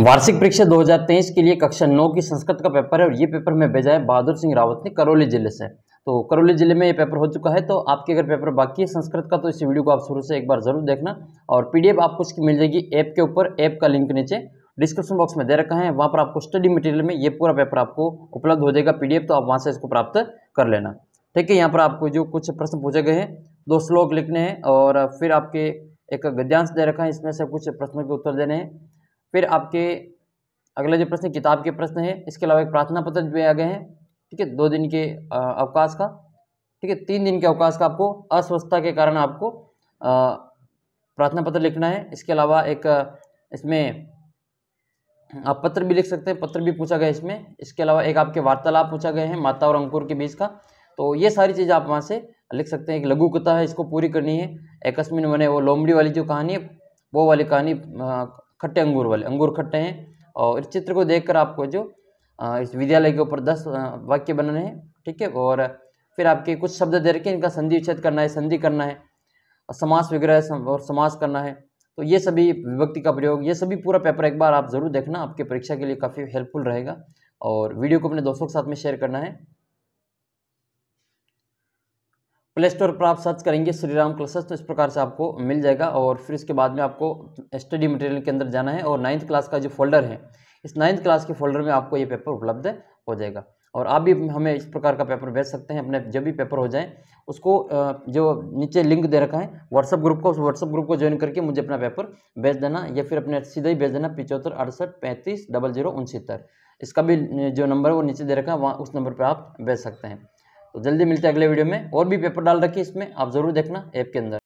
वार्षिक परीक्षा 2023 के लिए कक्षा 9 की संस्कृत का पेपर है और ये पेपर में भेजा है बहादुर सिंह रावत ने करौली जिले से तो करौली जिले में ये पेपर हो चुका है तो आपके अगर पेपर बाकी है संस्कृत का तो इस वीडियो को आप शुरू से एक बार जरूर देखना और पीडीएफ आपको इसकी मिल जाएगी ऐप के ऊपर ऐप का लिंक नीचे डिस्क्रिप्शन बॉक्स में दे रखा है वहाँ पर आपको स्टडी मटेरियल में ये पूरा पेपर आपको उपलब्ध हो जाएगा पी तो आप वहाँ से इसको प्राप्त कर लेना ठीक है यहाँ पर आपको जो कुछ प्रश्न पूछे गए हैं दो श्लोक लिखने हैं और फिर आपके एक गद्यांश दे रखा है इसमें से कुछ प्रश्नों के उत्तर देने हैं फिर आपके अगला जो प्रश्न किताब के प्रश्न है इसके अलावा एक प्रार्थना पत्र भी आ गए हैं ठीक है दो दिन के अवकाश का ठीक है तीन दिन के अवकाश का आपको अस्वस्थता के कारण आपको प्रार्थना पत्र लिखना है इसके अलावा एक इसमें आप पत्र भी लिख सकते हैं पत्र भी पूछा गया इसमें इसके अलावा एक आपके वार्तालाप पूछा गए हैं माता और अंकुर के बीच का तो ये सारी चीज़ें आप वहाँ से लिख सकते हैं एक लघु कथा है इसको पूरी करनी है एकस्मिन बने वो लोमड़ी वाली जो कहानी है वो वाली कहानी खट्टे अंगूर वाले अंगूर खट्टे हैं और इस चित्र को देखकर आपको जो इस विद्यालय के ऊपर दस वाक्य बनाने हैं ठीक है और फिर आपके कुछ शब्द दे रखे इनका संधि उच्छेद करना है संधि करना है समास विग्रह और समास करना है तो ये सभी विभक्ति का प्रयोग ये सभी पूरा पेपर एक बार आप ज़रूर देखना आपके परीक्षा के लिए काफ़ी हेल्पफुल रहेगा और वीडियो को अपने दोस्तों के साथ में शेयर करना है प्ले स्टोर पर आप सर्च करेंगे श्री राम क्लासेस तो इस प्रकार से आपको मिल जाएगा और फिर इसके बाद में आपको स्टडी मटेरियल के अंदर जाना है और नाइन्थ क्लास का जो फोल्डर है इस नाइन्थ क्लास के फोल्डर में आपको ये पेपर उपलब्ध हो जाएगा और आप भी हमें इस प्रकार का पेपर भेज सकते हैं अपने जब भी पेपर हो जाए उसको जो नीचे लिंक दे रखा है व्हाट्सअप ग्रुप को उस व्हाट्सअप ग्रुप को ज्वाइन करके मुझे अपना पेपर भेज देना या फिर अपने सीधा ही भेज देना पिचहत्तर अड़सठ पैंतीस डबल जीरो उनसत्तर इसका भी जो नंबर है वो नीचे दे रखा है वहाँ उस नंबर पर आप भेज सकते हैं तो जल्दी मिलते हैं अगले वीडियो में और भी पेपर डाल रखी इसमें आप ज़रूर देखना ऐप के अंदर